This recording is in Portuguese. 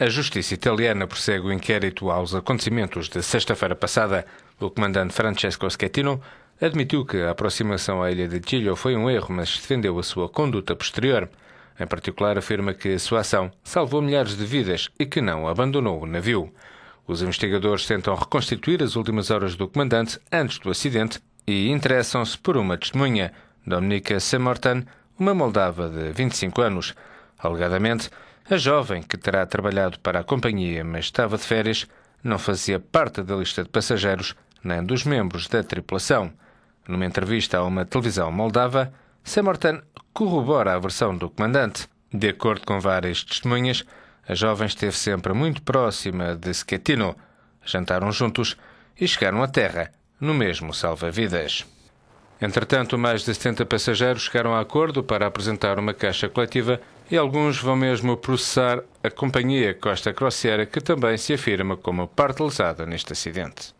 A justiça italiana prossegue o inquérito aos acontecimentos de sexta-feira passada. O comandante Francesco Schettino admitiu que a aproximação à ilha de Giglio foi um erro, mas defendeu a sua conduta posterior. Em particular, afirma que a sua ação salvou milhares de vidas e que não abandonou o navio. Os investigadores tentam reconstituir as últimas horas do comandante antes do acidente e interessam-se por uma testemunha, Dominica Semortan, uma moldava de 25 anos. Alegadamente, a jovem, que terá trabalhado para a companhia, mas estava de férias, não fazia parte da lista de passageiros nem dos membros da tripulação. Numa entrevista a uma televisão moldava, Samortan corrobora a versão do comandante. De acordo com várias testemunhas, a jovem esteve sempre muito próxima de Sketino. Jantaram juntos e chegaram à terra no mesmo salva-vidas. Entretanto, mais de 70 passageiros chegaram a acordo para apresentar uma caixa coletiva e alguns vão mesmo processar a companhia Costa Crociera, que também se afirma como parte lesada neste acidente.